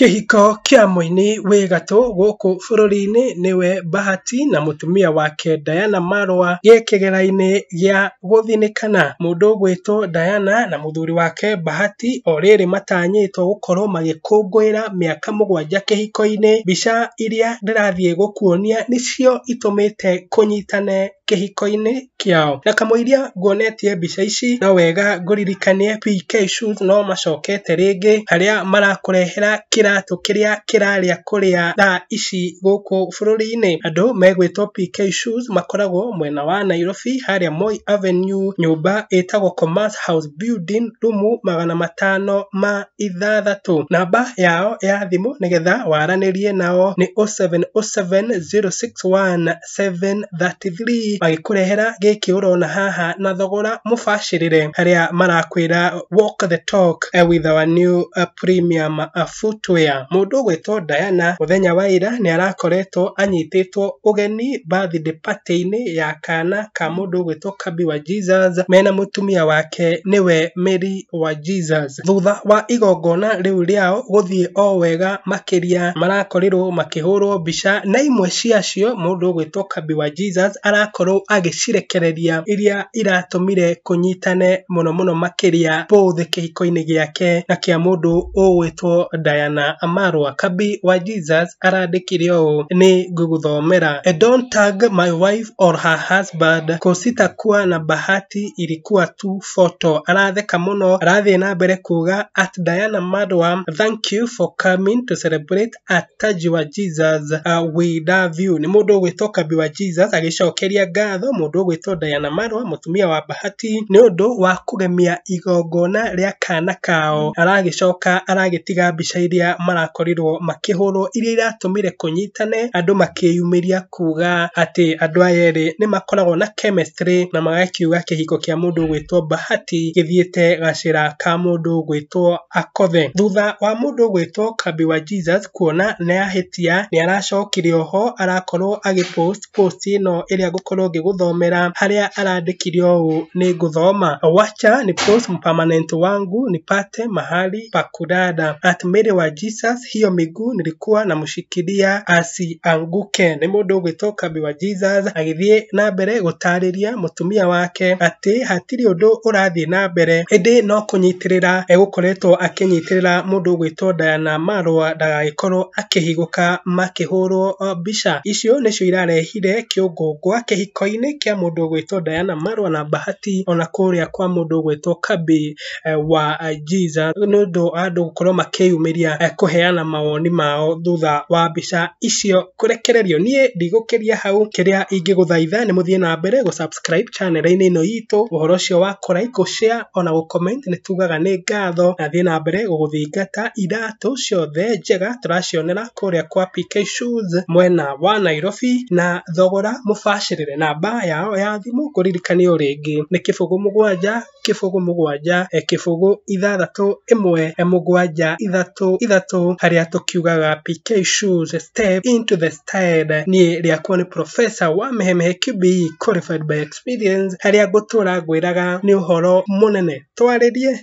kihiko kia mũini wĩ gatũ gũkũ bũrũri-inĩ nĩwe Bahati na mutumia wake Diana Marwa gĩ kĩgera-inĩ gĩa gũthinĩkana. Mũndũ ũgwĩtwo Diana na mũthuri wake Bahati o rĩrĩ matanyĩtwo gũkorwo magĩkũngũĩra mĩaka mũgwanja kĩhiko-inĩ. Mbica iria ndĩrathiĩ gũkuonia nĩcio itũmĩte kũnyitane kĩhiko-inĩ kĩao na kamũiria nguonetie mbica ici no wega ngũririkanie PK Shoes no macokete rĩngĩ harĩa marakũrehera kĩratũ kĩrĩa kĩrarĩa kũrĩa thaa ici gũkũ bũrũri-inĩ andũ megwĩtwo PK Shoes makoragwo mwena wa Nairobi harĩa Moi Avenue nyũmba ĩtagwo Commerce House Building rumu magana matano ma ithathatũ namba yao ya thimũ nĩgetha waranĩrie nao nĩ 0707 061 733 magĩkũrehera giki urona haha na thogora mũbacĩrĩre haria marakwira walk the talk eh, with our new eh, premium eh, footwear mũndũ ũgwĩtwo Diana muthenya wa ira nĩ arakoretwo anyitĩtwo ũgeni bathi party-inĩ ya kana ka mũndũ ũgwĩtwo Kabi wa Jesus mena mutumia wake niwe Mary wa Jesus thutha wa igongona rĩu rĩao gũthiĩ o wega makĩria marakorirwo makĩhũrwo mbica na imwe ciacio mũndũ ũgwĩtwo Kabi wa Jesus arakorwo akorwo agĩcirekereria iria iratũmire kũnyitane mũno mũno makĩria both kĩhiko-inĩ gĩake na kĩa mũndũ ũwĩtwo Diana Amarwa. Kabi wa Jesus arandĩkire ũũ nĩ ngũgũthomera Don't tag my wife or her husband kusitakuwa na bahati ilikuwa tu photo. Aratheka mũno arathiĩ na mbere kuga at Diana Marwa thank you for coming to celebrate at Taji wa Jesus uh, we love you. Nĩ mũndũ ũgwĩtwo Kabi wa Jesus agĩcokeria ngatho mũndũ ũgwĩtwo Diana Marwa mũtumia wa Bahati nĩ ũndũ wa kũgemia igongona rĩa kana kao aragĩcoka aragĩtiga mbica iria marakorirwo makĩhũrwo iria iratũmire kũnyitane andũ makĩyumĩria kuga atĩ andũ aya erĩ nĩ makoragwo na chemistry na magakiuga kĩhiko kĩa mũndũ ũgwĩtwo Bahati gĩthiĩte gacĩra ka mũndũ ũgwĩtwo Akothe. Thutha wa mũndũ ũgwĩtwo Kabi wa Jesus kuona nĩ ahĩtia nĩ aracokire oho arakorwo agĩ post post ĩno ĩrĩa ngũkorwo no ngĩgũthomera harĩa arandĩkire ũũ nĩ ngũthoma wacha ni post permanent wangu pate mahali pa kulala at mwili wa Jesus hiyo miguu nilikuwa namushikilia asianguke nĩ mũndũ ũgwĩtwo Kabi wa Jesus agithie na mbere gũtarĩria mutumia wake ati hatirĩ ũndũ ũrathiĩ na mbere ĩndĩ no kũnyitĩrĩra egũkoretwo akĩnyitĩrĩra mũndũ ũgwĩtwo Diana Marwa ndagagĩkorwo akĩhigũka makĩhũrwo mbica icio nĩcio irarehire kĩũngũngwa kĩhi gĩkoinĩ kĩa mũndũ ũgwĩtwo Diana Marwa na Bahati ona kũrĩa kwa mũndũ ũgwĩtwo Kabi eh, wa eh, Jiza nĩ ũndũ wa andũ gũkorwo makĩyumĩria eh, kũheana mawoni mao thutha wa mbica icio kũrekererio. Niĩ ndigũkĩria hau kĩrĩa ingĩgũthaitha nĩ mũthiĩ na mbere gũ subscribe inĩ ĩno itũ ũhoro ũcio wa kũraikũ share ona gũ comment nĩ tugaga nĩ ngatho na thiĩ na mbere gũgũthingata iratũ ciothe njega tũracionera kũrĩa kwa PK Shoes mwena wa Nairobi na thogora mũbacĩrĩre namba yao ya thimu kũririkanio rĩngĩ nĩ kĩbũgũ mũgwanja kĩbũgũ mũgwanja e kĩbũgũ ithathatũ ĩmwe e mũgwanja ithatu ithatũ harĩa kiugaga PK shoes step into the style niĩ rĩakwa ni profesa wa mehemehe QBE qualified by experience haria ngũtũra ngwĩraga ni uhoro munene twaririe